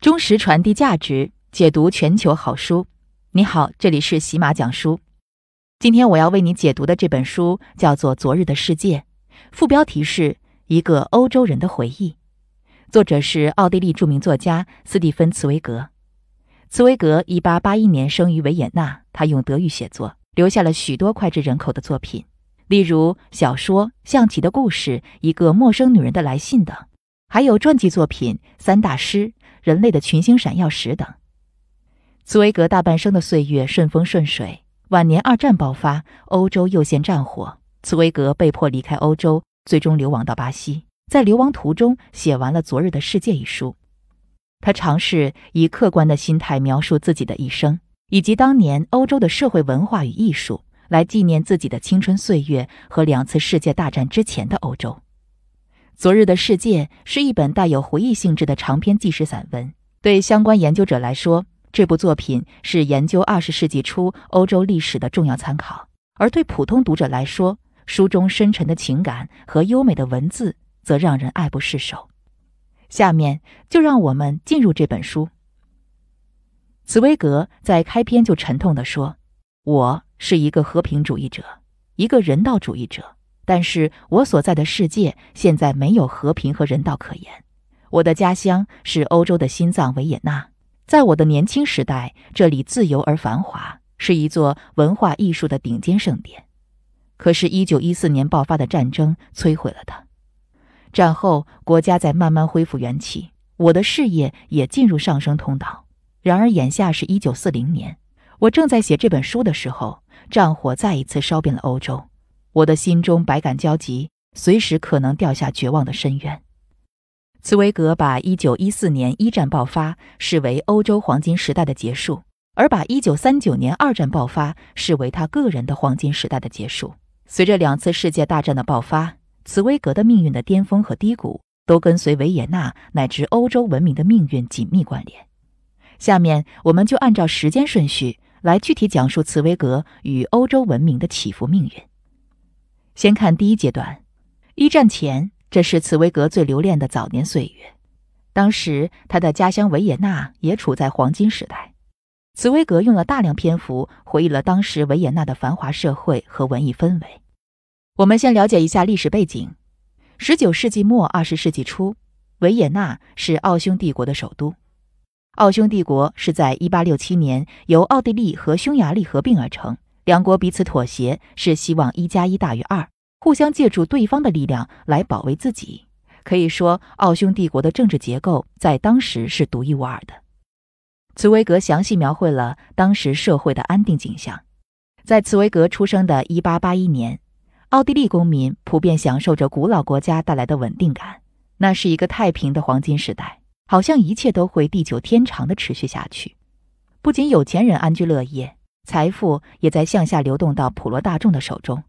忠实传递价值，解读全球好书。你好，这里是喜马讲书。今天我要为你解读的这本书叫做《昨日的世界》，副标题是一个欧洲人的回忆。作者是奥地利著名作家斯蒂芬·茨威格。茨威格一八八一年生于维也纳，他用德语写作，留下了许多脍炙人口的作品，例如小说《象棋的故事》、《一个陌生女人的来信》等，还有传记作品《三大师》。人类的群星闪耀时等，茨威格大半生的岁月顺风顺水，晚年二战爆发，欧洲又现战火，茨威格被迫离开欧洲，最终流亡到巴西，在流亡途中写完了《昨日的世界》一书。他尝试以客观的心态描述自己的一生，以及当年欧洲的社会文化与艺术，来纪念自己的青春岁月和两次世界大战之前的欧洲。昨日的世界是一本带有回忆性质的长篇纪实散文。对相关研究者来说，这部作品是研究二十世纪初欧洲历史的重要参考；而对普通读者来说，书中深沉的情感和优美的文字则让人爱不释手。下面就让我们进入这本书。茨威格在开篇就沉痛地说：“我是一个和平主义者，一个人道主义者。”但是我所在的世界现在没有和平和人道可言。我的家乡是欧洲的心脏——维也纳。在我的年轻时代，这里自由而繁华，是一座文化艺术的顶尖盛典。可是，1914年爆发的战争摧毁了它。战后，国家在慢慢恢复元气，我的事业也进入上升通道。然而，眼下是1940年，我正在写这本书的时候，战火再一次烧遍了欧洲。我的心中百感交集，随时可能掉下绝望的深渊。茨威格把一九一四年一战爆发视为欧洲黄金时代的结束，而把一九三九年二战爆发视为他个人的黄金时代的结束。随着两次世界大战的爆发，茨威格的命运的巅峰和低谷都跟随维也纳乃至欧洲文明的命运紧密关联。下面，我们就按照时间顺序来具体讲述茨威格与欧洲文明的起伏命运。先看第一阶段，一战前，这是茨威格最留恋的早年岁月。当时，他的家乡维也纳也处在黄金时代。茨威格用了大量篇幅回忆了当时维也纳的繁华社会和文艺氛围。我们先了解一下历史背景：十九世纪末二十世纪初，维也纳是奥匈帝国的首都。奥匈帝国是在一八六七年由奥地利和匈牙利合并而成。两国彼此妥协，是希望一加一大于二，互相借助对方的力量来保卫自己。可以说，奥匈帝国的政治结构在当时是独一无二的。茨威格详细描绘了当时社会的安定景象。在茨威格出生的1881年，奥地利公民普遍享受着古老国家带来的稳定感。那是一个太平的黄金时代，好像一切都会地久天长地持续下去。不仅有钱人安居乐业。财富也在向下流动到普罗大众的手中，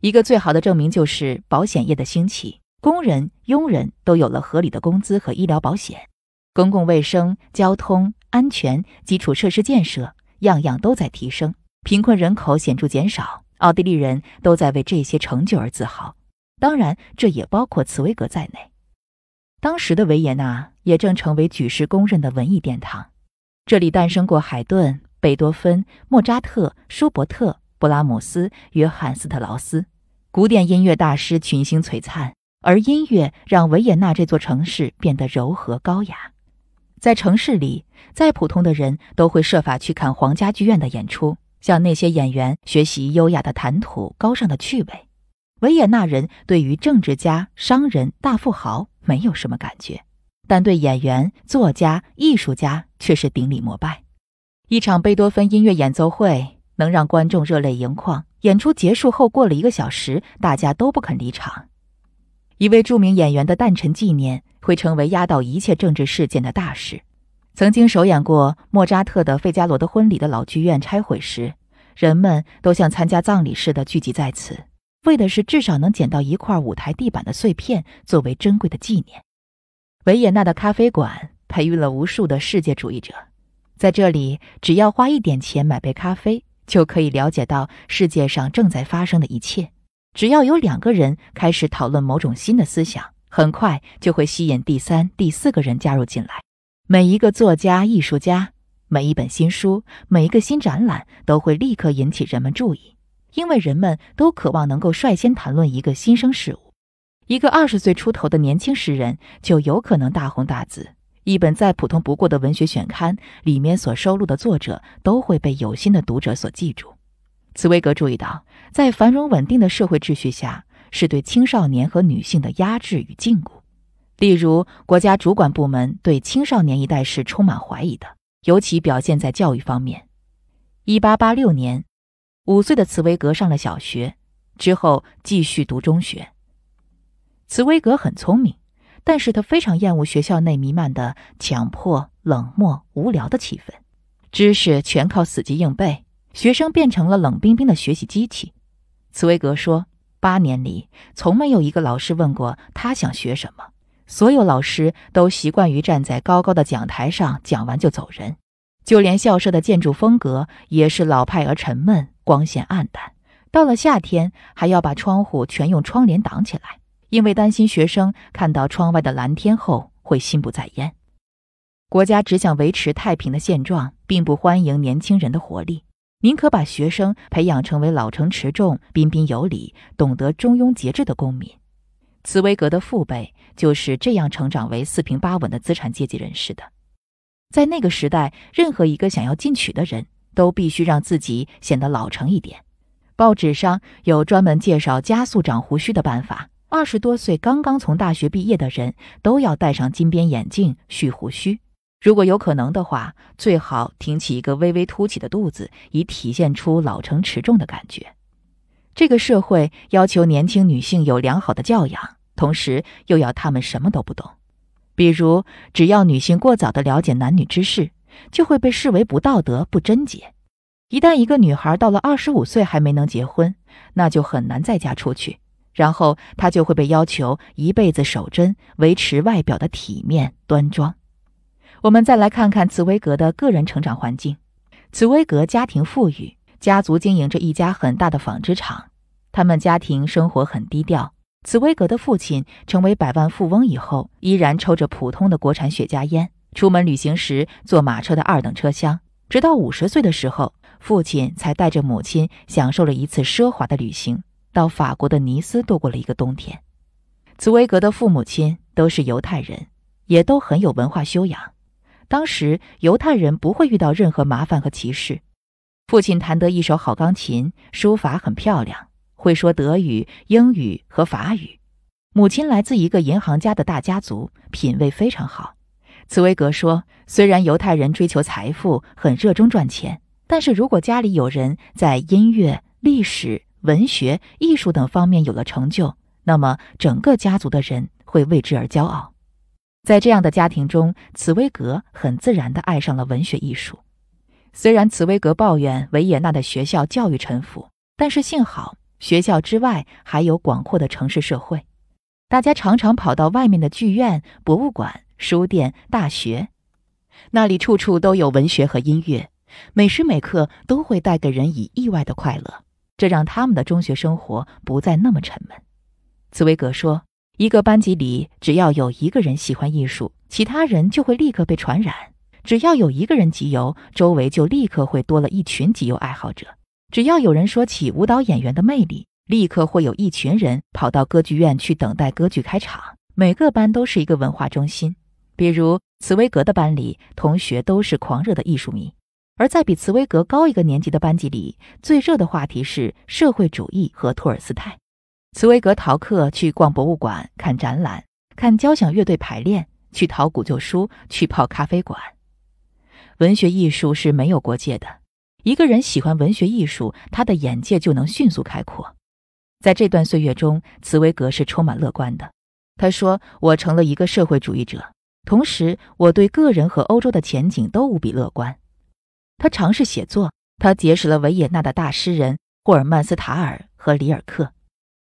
一个最好的证明就是保险业的兴起，工人、佣人都有了合理的工资和医疗保险，公共卫生、交通安全、基础设施建设，样样都在提升，贫困人口显著减少。奥地利人都在为这些成就而自豪，当然，这也包括茨威格在内。当时的维也纳也正成为举世公认的文艺殿堂，这里诞生过海顿。贝多芬、莫扎特、舒伯特、布拉姆斯、约翰·斯特劳斯，古典音乐大师群星璀璨。而音乐让维也纳这座城市变得柔和高雅。在城市里，再普通的人都会设法去看皇家剧院的演出，向那些演员学习优雅的谈吐、高尚的趣味。维也纳人对于政治家、商人、大富豪没有什么感觉，但对演员、作家、艺术家却是顶礼膜拜。一场贝多芬音乐演奏会能让观众热泪盈眶。演出结束后，过了一个小时，大家都不肯离场。一位著名演员的诞辰纪念会成为压倒一切政治事件的大事。曾经首演过莫扎特的《费加罗的婚礼》的老剧院拆毁时，人们都像参加葬礼似的聚集在此，为的是至少能捡到一块舞台地板的碎片作为珍贵的纪念。维也纳的咖啡馆培育了无数的世界主义者。在这里，只要花一点钱买杯咖啡，就可以了解到世界上正在发生的一切。只要有两个人开始讨论某种新的思想，很快就会吸引第三、第四个人加入进来。每一个作家、艺术家，每一本新书，每一个新展览，都会立刻引起人们注意，因为人们都渴望能够率先谈论一个新生事物。一个二十岁出头的年轻诗人，就有可能大红大紫。一本再普通不过的文学选刊，里面所收录的作者都会被有心的读者所记住。茨威格注意到，在繁荣稳定的社会秩序下，是对青少年和女性的压制与禁锢。例如，国家主管部门对青少年一代是充满怀疑的，尤其表现在教育方面。1886年，五岁的茨威格上了小学，之后继续读中学。茨威格很聪明。但是他非常厌恶学校内弥漫的强迫、冷漠、无聊的气氛，知识全靠死记硬背，学生变成了冷冰冰的学习机器。茨威格说，八年里从没有一个老师问过他想学什么，所有老师都习惯于站在高高的讲台上讲完就走人，就连校舍的建筑风格也是老派而沉闷，光线暗淡，到了夏天还要把窗户全用窗帘挡起来。因为担心学生看到窗外的蓝天后会心不在焉，国家只想维持太平的现状，并不欢迎年轻人的活力。宁可把学生培养成为老成持重、彬彬有礼、懂得中庸节制的公民。茨威格的父辈就是这样成长为四平八稳的资产阶级人士的。在那个时代，任何一个想要进取的人都必须让自己显得老成一点。报纸上有专门介绍加速长胡须的办法。二十多岁刚刚从大学毕业的人，都要戴上金边眼镜、蓄胡须。如果有可能的话，最好挺起一个微微凸起的肚子，以体现出老成持重的感觉。这个社会要求年轻女性有良好的教养，同时又要她们什么都不懂。比如，只要女性过早的了解男女之事，就会被视为不道德、不贞洁。一旦一个女孩到了二十五岁还没能结婚，那就很难再嫁出去。然后他就会被要求一辈子守贞，维持外表的体面端庄。我们再来看看茨威格的个人成长环境。茨威格家庭富裕，家族经营着一家很大的纺织厂。他们家庭生活很低调。茨威格的父亲成为百万富翁以后，依然抽着普通的国产雪茄烟，出门旅行时坐马车的二等车厢。直到五十岁的时候，父亲才带着母亲享受了一次奢华的旅行。到法国的尼斯度过了一个冬天。茨威格的父母亲都是犹太人，也都很有文化修养。当时犹太人不会遇到任何麻烦和歧视。父亲弹得一手好钢琴，书法很漂亮，会说德语、英语和法语。母亲来自一个银行家的大家族，品味非常好。茨威格说，虽然犹太人追求财富，很热衷赚钱，但是如果家里有人在音乐、历史，文学、艺术等方面有了成就，那么整个家族的人会为之而骄傲。在这样的家庭中，茨威格很自然地爱上了文学艺术。虽然茨威格抱怨维也纳的学校教育沉浮，但是幸好学校之外还有广阔的城市社会。大家常常跑到外面的剧院、博物馆、书店、大学，那里处处都有文学和音乐，每时每刻都会带给人以意外的快乐。这让他们的中学生活不再那么沉闷。茨威格说：“一个班级里只要有一个人喜欢艺术，其他人就会立刻被传染；只要有一个人集邮，周围就立刻会多了一群集邮爱好者；只要有人说起舞蹈演员的魅力，立刻会有一群人跑到歌剧院去等待歌剧开场。每个班都是一个文化中心，比如茨威格的班里，同学都是狂热的艺术迷。”而在比茨威格高一个年级的班级里，最热的话题是社会主义和托尔斯泰。茨威格逃课去逛博物馆看展览，看交响乐队排练，去淘古旧书，去泡咖啡馆。文学艺术是没有国界的。一个人喜欢文学艺术，他的眼界就能迅速开阔。在这段岁月中，茨威格是充满乐观的。他说：“我成了一个社会主义者，同时我对个人和欧洲的前景都无比乐观。”他尝试写作，他结识了维也纳的大诗人霍尔曼斯塔尔和里尔克。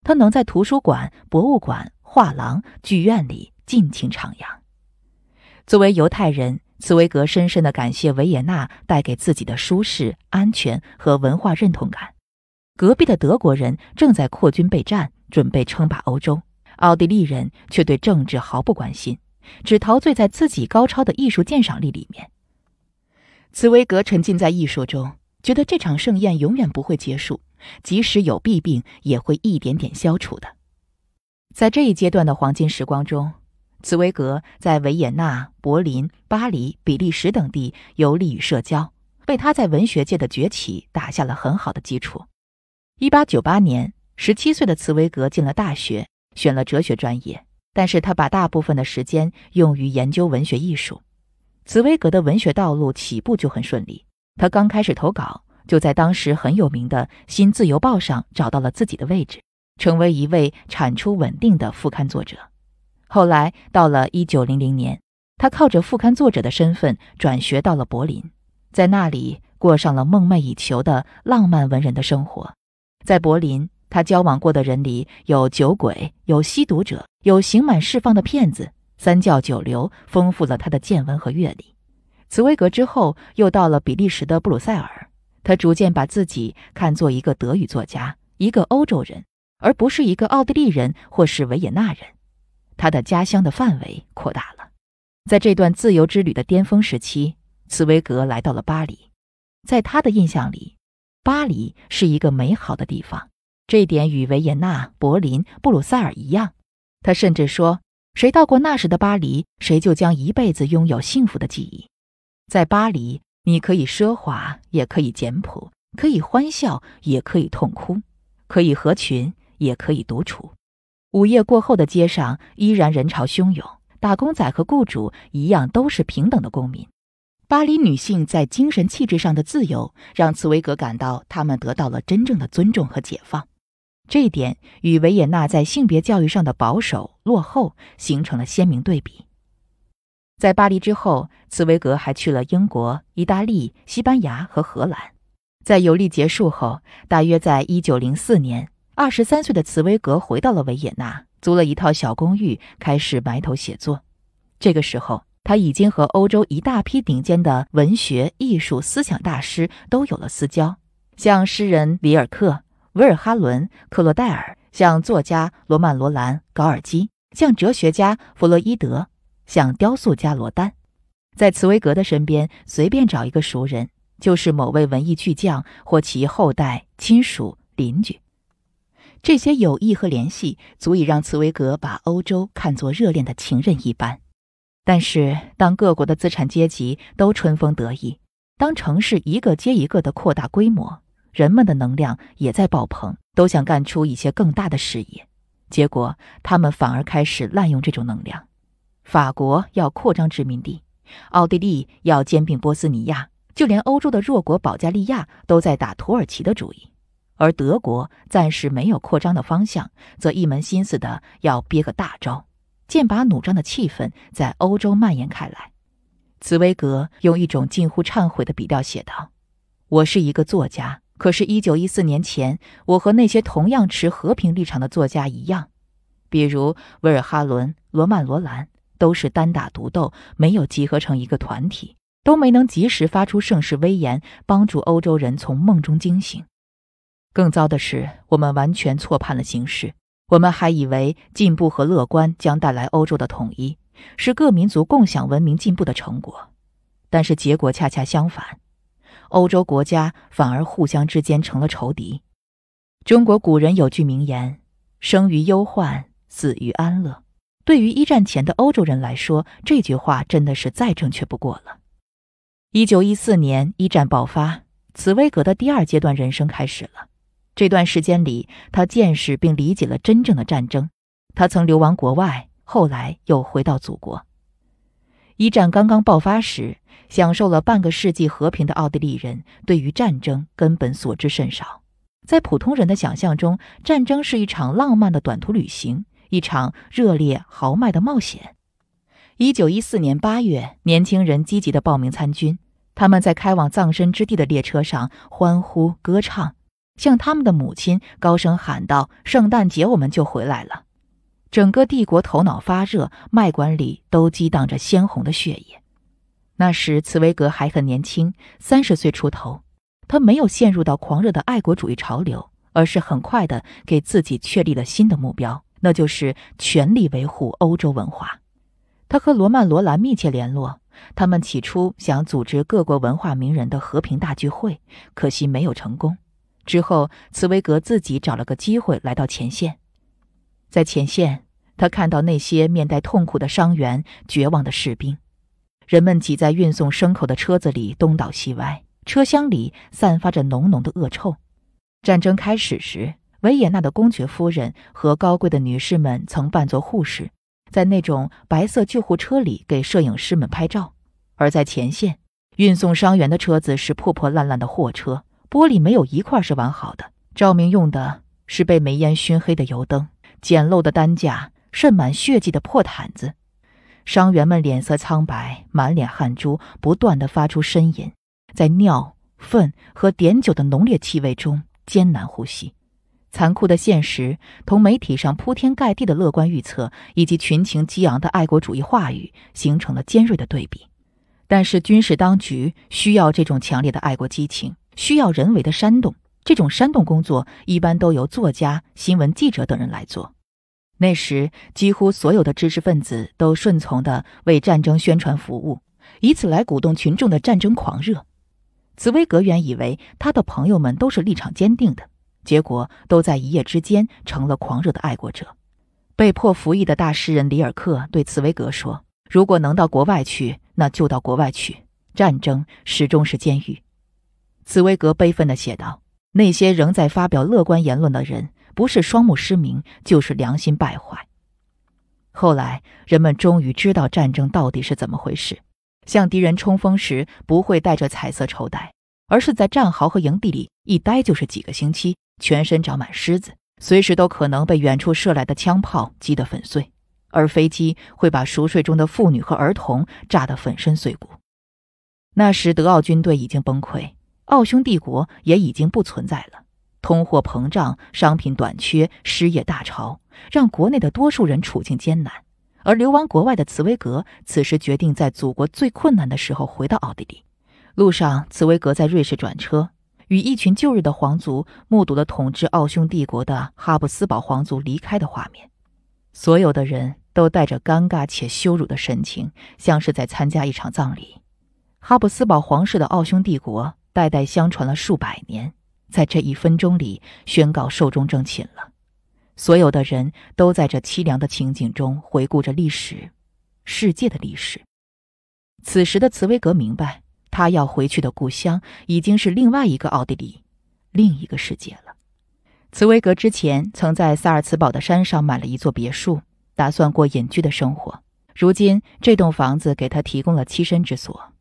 他能在图书馆、博物馆、画廊、剧院里尽情徜徉。作为犹太人，茨威格深深地感谢维也纳带给自己的舒适、安全和文化认同感。隔壁的德国人正在扩军备战，准备称霸欧洲；奥地利人却对政治毫不关心，只陶醉在自己高超的艺术鉴赏力里面。茨威格沉浸在艺术中，觉得这场盛宴永远不会结束，即使有弊病，也会一点点消除的。在这一阶段的黄金时光中，茨威格在维也纳、柏林、巴黎、比利时等地游历与社交，为他在文学界的崛起打下了很好的基础。一八九八年，十七岁的茨威格进了大学，选了哲学专业，但是他把大部分的时间用于研究文学艺术。茨威格的文学道路起步就很顺利。他刚开始投稿，就在当时很有名的《新自由报》上找到了自己的位置，成为一位产出稳定的副刊作者。后来到了一九零零年，他靠着副刊作者的身份转学到了柏林，在那里过上了梦寐以求的浪漫文人的生活。在柏林，他交往过的人里有酒鬼，有吸毒者，有刑满释放的骗子。三教九流丰富了他的见闻和阅历。茨威格之后又到了比利时的布鲁塞尔，他逐渐把自己看作一个德语作家，一个欧洲人，而不是一个奥地利人或是维也纳人。他的家乡的范围扩大了。在这段自由之旅的巅峰时期，茨威格来到了巴黎。在他的印象里，巴黎是一个美好的地方，这点与维也纳、柏林、布鲁塞尔一样。他甚至说。谁到过那时的巴黎，谁就将一辈子拥有幸福的记忆。在巴黎，你可以奢华，也可以简朴；可以欢笑，也可以痛哭；可以合群，也可以独处。午夜过后的街上依然人潮汹涌，打工仔和雇主一样都是平等的公民。巴黎女性在精神气质上的自由，让茨威格感到她们得到了真正的尊重和解放。这一点与维也纳在性别教育上的保守。落后形成了鲜明对比。在巴黎之后，茨威格还去了英国、意大利、西班牙和荷兰。在游历结束后，大约在一九零四年，二十三岁的茨威格回到了维也纳，租了一套小公寓，开始埋头写作。这个时候，他已经和欧洲一大批顶尖的文学、艺术、思想大师都有了私交，像诗人里尔克、维尔哈伦、克洛岱尔，像作家罗曼·罗兰、高尔基。像哲学家弗洛伊德，像雕塑家罗丹，在茨威格的身边随便找一个熟人，就是某位文艺巨匠或其后代亲属、邻居。这些友谊和联系足以让茨威格把欧洲看作热恋的情人一般。但是，当各国的资产阶级都春风得意，当城市一个接一个地扩大规模，人们的能量也在爆棚，都想干出一些更大的事业。结果，他们反而开始滥用这种能量。法国要扩张殖民地，奥地利要兼并波斯尼亚，就连欧洲的弱国保加利亚都在打土耳其的主意。而德国暂时没有扩张的方向，则一门心思的要憋个大招。剑拔弩张的气氛在欧洲蔓延开来。茨威格用一种近乎忏悔的笔调写道：“我是一个作家。”可是，一九一四年前，我和那些同样持和平立场的作家一样，比如威尔哈伦、罗曼·罗兰，都是单打独斗，没有集合成一个团体，都没能及时发出盛世威严，帮助欧洲人从梦中惊醒。更糟的是，我们完全错判了形势，我们还以为进步和乐观将带来欧洲的统一，是各民族共享文明进步的成果，但是结果恰恰相反。欧洲国家反而互相之间成了仇敌。中国古人有句名言：“生于忧患，死于安乐。”对于一战前的欧洲人来说，这句话真的是再正确不过了。一九一四年，一战爆发，茨威格的第二阶段人生开始了。这段时间里，他见识并理解了真正的战争。他曾流亡国外，后来又回到祖国。一战刚刚爆发时。享受了半个世纪和平的奥地利人，对于战争根本所知甚少。在普通人的想象中，战争是一场浪漫的短途旅行，一场热烈豪迈的冒险。一九一四年八月，年轻人积极的报名参军。他们在开往葬身之地的列车上欢呼歌唱，向他们的母亲高声喊道：“圣诞节我们就回来了！”整个帝国头脑发热，脉管里都激荡着鲜红的血液。那时，茨威格还很年轻，三十岁出头。他没有陷入到狂热的爱国主义潮流，而是很快的给自己确立了新的目标，那就是全力维护欧洲文化。他和罗曼·罗兰密切联络。他们起初想组织各国文化名人的和平大聚会，可惜没有成功。之后，茨威格自己找了个机会来到前线。在前线，他看到那些面带痛苦的伤员、绝望的士兵。人们挤在运送牲口的车子里东倒西歪，车厢里散发着浓浓的恶臭。战争开始时，维也纳的公爵夫人和高贵的女士们曾扮作护士，在那种白色救护车里给摄影师们拍照；而在前线，运送伤员的车子是破破烂烂的货车，玻璃没有一块是完好的，照明用的是被煤烟熏黑的油灯，简陋的担架、渗满血迹的破毯子。伤员们脸色苍白，满脸汗珠，不断的发出呻吟，在尿、粪和碘酒的浓烈气味中艰难呼吸。残酷的现实同媒体上铺天盖地的乐观预测，以及群情激昂的爱国主义话语，形成了尖锐的对比。但是，军事当局需要这种强烈的爱国激情，需要人为的煽动。这种煽动工作，一般都由作家、新闻记者等人来做。那时，几乎所有的知识分子都顺从地为战争宣传服务，以此来鼓动群众的战争狂热。茨威格原以为他的朋友们都是立场坚定的，结果都在一夜之间成了狂热的爱国者。被迫服役的大诗人里尔克对茨威格说：“如果能到国外去，那就到国外去。战争始终是监狱。”茨威格悲愤地写道：“那些仍在发表乐观言论的人。”不是双目失明，就是良心败坏。后来人们终于知道战争到底是怎么回事：向敌人冲锋时不会带着彩色绸带，而是在战壕和营地里一待就是几个星期，全身长满虱子，随时都可能被远处射来的枪炮击得粉碎；而飞机会把熟睡中的妇女和儿童炸得粉身碎骨。那时，德奥军队已经崩溃，奥匈帝国也已经不存在了。通货膨胀、商品短缺、失业大潮，让国内的多数人处境艰难。而流亡国外的茨威格此时决定在祖国最困难的时候回到奥地利。路上，茨威格在瑞士转车，与一群旧日的皇族目睹了统治奥匈帝国的哈布斯堡皇族离开的画面。所有的人都带着尴尬且羞辱的神情，像是在参加一场葬礼。哈布斯堡皇室的奥匈帝国代代相传了数百年。在这一分钟里，宣告寿终正寝了。所有的人都在这凄凉的情景中回顾着历史，世界的历史。此时的茨威格明白，他要回去的故乡已经是另外一个奥地利，另一个世界了。茨威格之前曾在萨尔茨堡的山上买了一座别墅，打算过隐居的生活。如今这栋房子给他提供了栖身之所。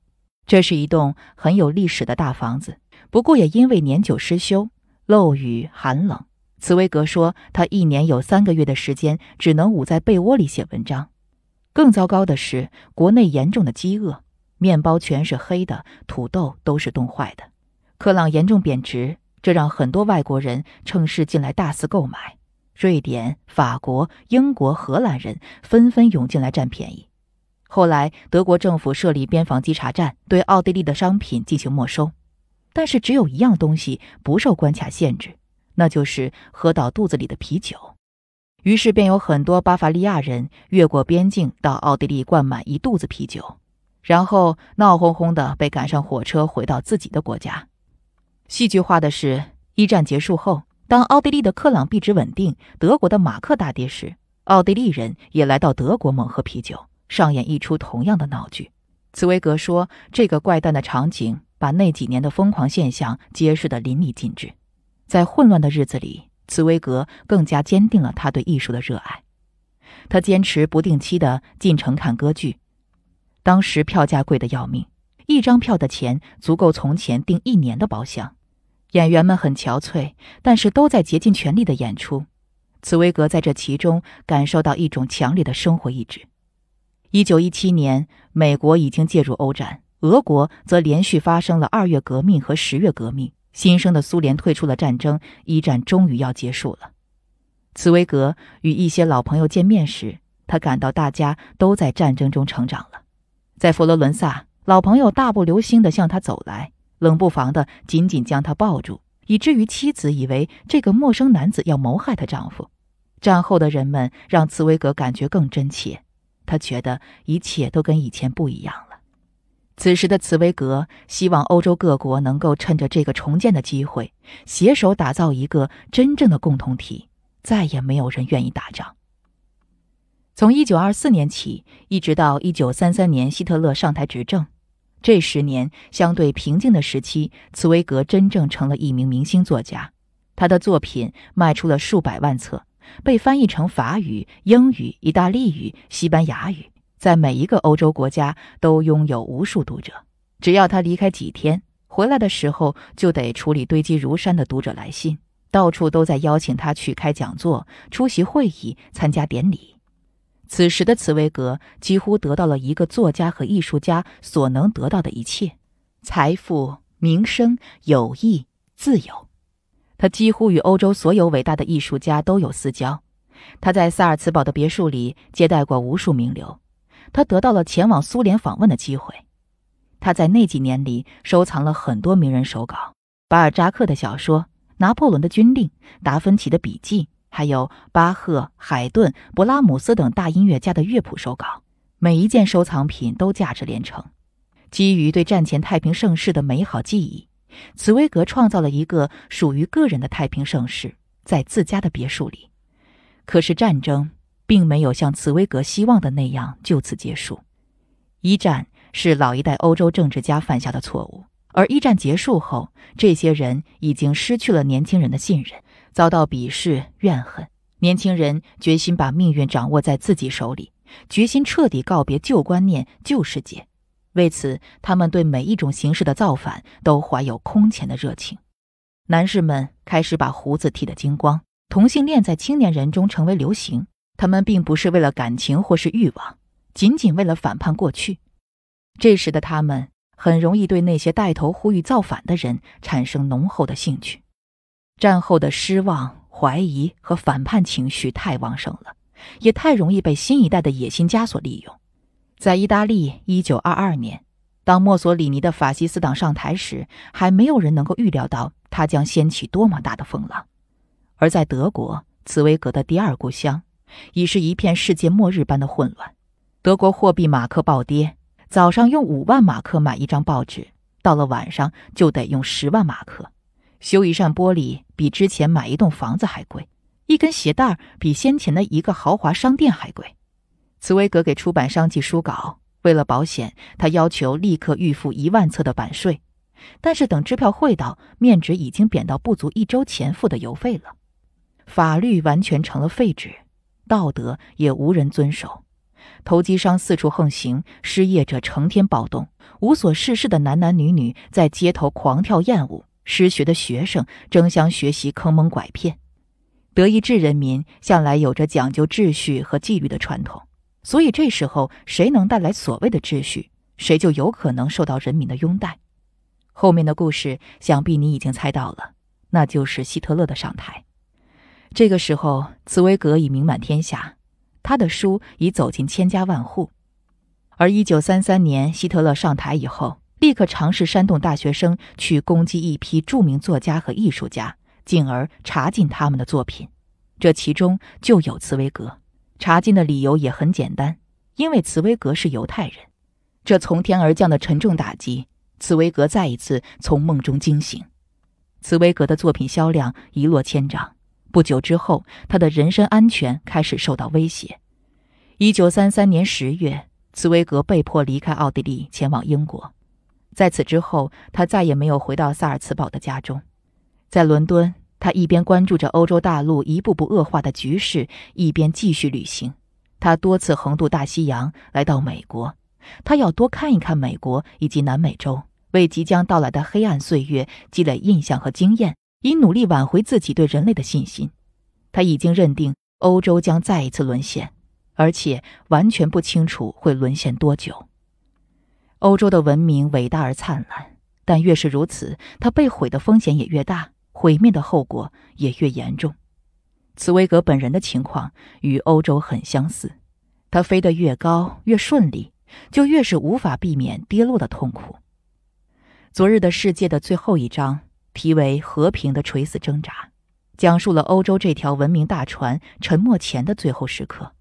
这是一栋很有历史的大房子。不过也因为年久失修、漏雨、寒冷，茨威格说，他一年有三个月的时间只能捂在被窝里写文章。更糟糕的是，国内严重的饥饿，面包全是黑的，土豆都是冻坏的，克朗严重贬值，这让很多外国人趁势进来大肆购买。瑞典、法国、英国、荷兰人纷纷涌进来占便宜。后来，德国政府设立边防稽查站，对奥地利的商品进行没收。但是只有一样东西不受关卡限制，那就是喝到肚子里的啤酒。于是便有很多巴伐利亚人越过边境到奥地利灌满一肚子啤酒，然后闹哄哄的被赶上火车回到自己的国家。戏剧化的是，一战结束后，当奥地利的克朗币值稳定，德国的马克大跌时，奥地利人也来到德国猛喝啤酒，上演一出同样的闹剧。茨威格说：“这个怪诞的场景。”把那几年的疯狂现象揭示得淋漓尽致，在混乱的日子里，茨威格更加坚定了他对艺术的热爱。他坚持不定期的进城看歌剧，当时票价贵得要命，一张票的钱足够从前订一年的包厢。演员们很憔悴，但是都在竭尽全力的演出。茨威格在这其中感受到一种强烈的生活意志。一九一七年，美国已经介入欧战。俄国则连续发生了二月革命和十月革命，新生的苏联退出了战争，一战终于要结束了。茨威格与一些老朋友见面时，他感到大家都在战争中成长了。在佛罗伦萨，老朋友大步流星的向他走来，冷不防的紧紧将他抱住，以至于妻子以为这个陌生男子要谋害她丈夫。战后的人们让茨威格感觉更真切，他觉得一切都跟以前不一样了。此时的茨威格希望欧洲各国能够趁着这个重建的机会，携手打造一个真正的共同体，再也没有人愿意打仗。从1924年起，一直到1933年希特勒上台执政，这十年相对平静的时期，茨威格真正成了一名明星作家，他的作品卖出了数百万册，被翻译成法语、英语、意大利语、西班牙语。在每一个欧洲国家都拥有无数读者。只要他离开几天，回来的时候就得处理堆积如山的读者来信，到处都在邀请他去开讲座、出席会议、参加典礼。此时的茨威格几乎得到了一个作家和艺术家所能得到的一切：财富、名声、友谊、自由。他几乎与欧洲所有伟大的艺术家都有私交。他在萨尔茨堡的别墅里接待过无数名流。他得到了前往苏联访问的机会。他在那几年里收藏了很多名人手稿，巴尔扎克的小说、拿破仑的军令、达芬奇的笔记，还有巴赫、海顿、勃拉姆斯等大音乐家的乐谱手稿。每一件收藏品都价值连城。基于对战前太平盛世的美好记忆，茨威格创造了一个属于个人的太平盛世，在自家的别墅里。可是战争。并没有像茨威格希望的那样就此结束。一战是老一代欧洲政治家犯下的错误，而一战结束后，这些人已经失去了年轻人的信任，遭到鄙视、怨恨。年轻人决心把命运掌握在自己手里，决心彻底告别旧观念、旧世界。为此，他们对每一种形式的造反都怀有空前的热情。男士们开始把胡子剃得精光，同性恋在青年人中成为流行。他们并不是为了感情或是欲望，仅仅为了反叛过去。这时的他们很容易对那些带头呼吁造反的人产生浓厚的兴趣。战后的失望、怀疑和反叛情绪太旺盛了，也太容易被新一代的野心家所利用。在意大利，一九二二年，当墨索里尼的法西斯党上台时，还没有人能够预料到他将掀起多么大的风浪。而在德国，茨威格的第二故乡。已是一片世界末日般的混乱，德国货币马克暴跌。早上用五万马克买一张报纸，到了晚上就得用十万马克。修一扇玻璃比之前买一栋房子还贵，一根鞋带儿比先前的一个豪华商店还贵。茨威格给出版商寄书稿，为了保险，他要求立刻预付一万册的版税。但是等支票汇到，面值已经贬到不足一周前付的邮费了。法律完全成了废纸。道德也无人遵守，投机商四处横行，失业者成天暴动，无所事事的男男女女在街头狂跳艳舞，失学的学生争相学习坑蒙拐骗。德意志人民向来有着讲究秩序和纪律的传统，所以这时候谁能带来所谓的秩序，谁就有可能受到人民的拥戴。后面的故事想必你已经猜到了，那就是希特勒的上台。这个时候，茨威格已名满天下，他的书已走进千家万户。而1933年，希特勒上台以后，立刻尝试煽动大学生去攻击一批著名作家和艺术家，进而查禁他们的作品。这其中就有茨威格。查禁的理由也很简单，因为茨威格是犹太人。这从天而降的沉重打击，茨威格再一次从梦中惊醒。茨威格的作品销量一落千丈。不久之后，他的人身安全开始受到威胁。一九三三年十月，茨威格被迫离开奥地利，前往英国。在此之后，他再也没有回到萨尔茨堡的家中。在伦敦，他一边关注着欧洲大陆一步步恶化的局势，一边继续旅行。他多次横渡大西洋，来到美国。他要多看一看美国以及南美洲，为即将到来的黑暗岁月积累印象和经验。以努力挽回自己对人类的信心，他已经认定欧洲将再一次沦陷，而且完全不清楚会沦陷多久。欧洲的文明伟大而灿烂，但越是如此，它被毁的风险也越大，毁灭的后果也越严重。茨威格本人的情况与欧洲很相似，他飞得越高越顺利，就越是无法避免跌落的痛苦。《昨日的世界》的最后一章。题为《和平的垂死挣扎》，讲述了欧洲这条文明大船沉没前的最后时刻。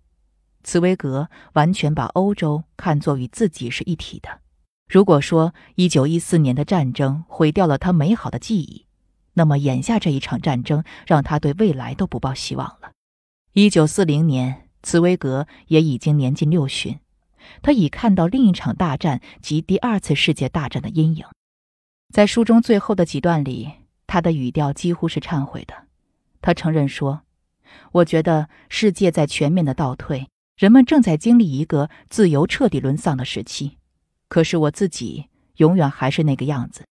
茨威格完全把欧洲看作与自己是一体的。如果说1914年的战争毁掉了他美好的记忆，那么眼下这一场战争让他对未来都不抱希望了。1940年，茨威格也已经年近六旬，他已看到另一场大战及第二次世界大战的阴影。在书中最后的几段里，他的语调几乎是忏悔的。他承认说：“我觉得世界在全面的倒退，人们正在经历一个自由彻底沦丧的时期。可是我自己永远还是那个样子，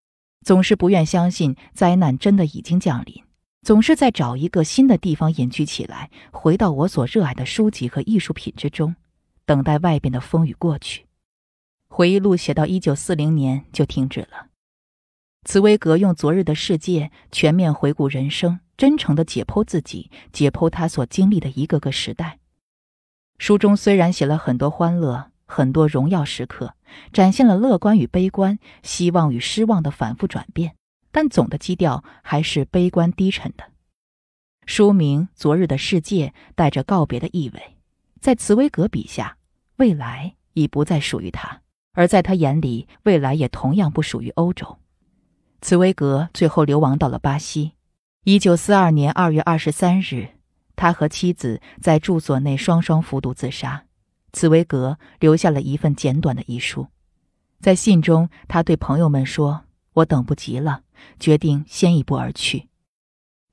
总是不愿相信灾难真的已经降临，总是在找一个新的地方隐居起来，回到我所热爱的书籍和艺术品之中，等待外边的风雨过去。”回忆录写到1940年就停止了。茨威格用《昨日的世界》全面回顾人生，真诚的解剖自己，解剖他所经历的一个个时代。书中虽然写了很多欢乐、很多荣耀时刻，展现了乐观与悲观、希望与失望的反复转变，但总的基调还是悲观低沉的。书名《昨日的世界》带着告别的意味，在茨威格笔下，未来已不再属于他，而在他眼里，未来也同样不属于欧洲。茨威格最后流亡到了巴西。一九四二年二月二十三日，他和妻子在住所内双双服毒自杀。茨威格留下了一份简短的遗书，在信中，他对朋友们说：“我等不及了，决定先一步而去。”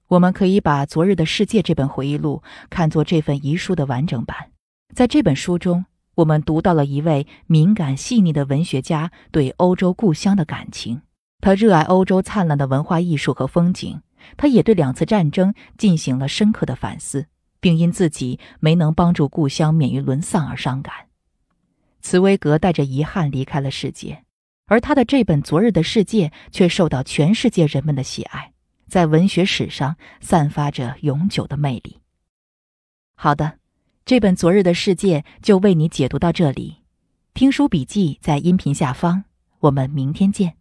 我们可以把《昨日的世界》这本回忆录看作这份遗书的完整版。在这本书中，我们读到了一位敏感细腻的文学家对欧洲故乡的感情。他热爱欧洲灿烂的文化艺术和风景，他也对两次战争进行了深刻的反思，并因自己没能帮助故乡免于沦丧而伤感。茨威格带着遗憾离开了世界，而他的这本《昨日的世界》却受到全世界人们的喜爱，在文学史上散发着永久的魅力。好的，这本《昨日的世界》就为你解读到这里，听书笔记在音频下方，我们明天见。